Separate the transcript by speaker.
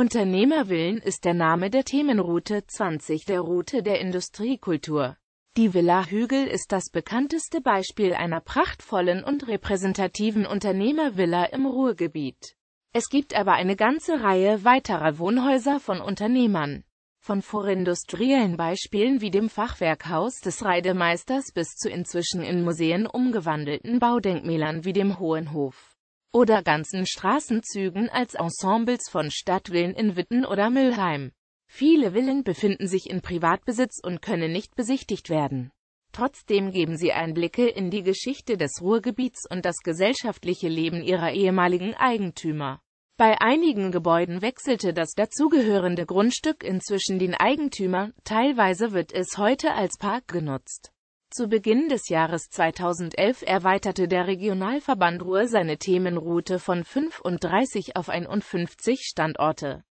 Speaker 1: Unternehmerwillen ist der Name der Themenroute 20 der Route der Industriekultur. Die Villa Hügel ist das bekannteste Beispiel einer prachtvollen und repräsentativen Unternehmervilla im Ruhrgebiet. Es gibt aber eine ganze Reihe weiterer Wohnhäuser von Unternehmern. Von vorindustriellen Beispielen wie dem Fachwerkhaus des Reidemeisters bis zu inzwischen in Museen umgewandelten Baudenkmälern wie dem Hohenhof oder ganzen Straßenzügen als Ensembles von Stadtvillen in Witten oder Müllheim. Viele Villen befinden sich in Privatbesitz und können nicht besichtigt werden. Trotzdem geben sie Einblicke in die Geschichte des Ruhrgebiets und das gesellschaftliche Leben ihrer ehemaligen Eigentümer. Bei einigen Gebäuden wechselte das dazugehörende Grundstück inzwischen den Eigentümer, teilweise wird es heute als Park genutzt. Zu Beginn des Jahres 2011 erweiterte der Regionalverband Ruhr seine Themenroute von 35 auf 51 Standorte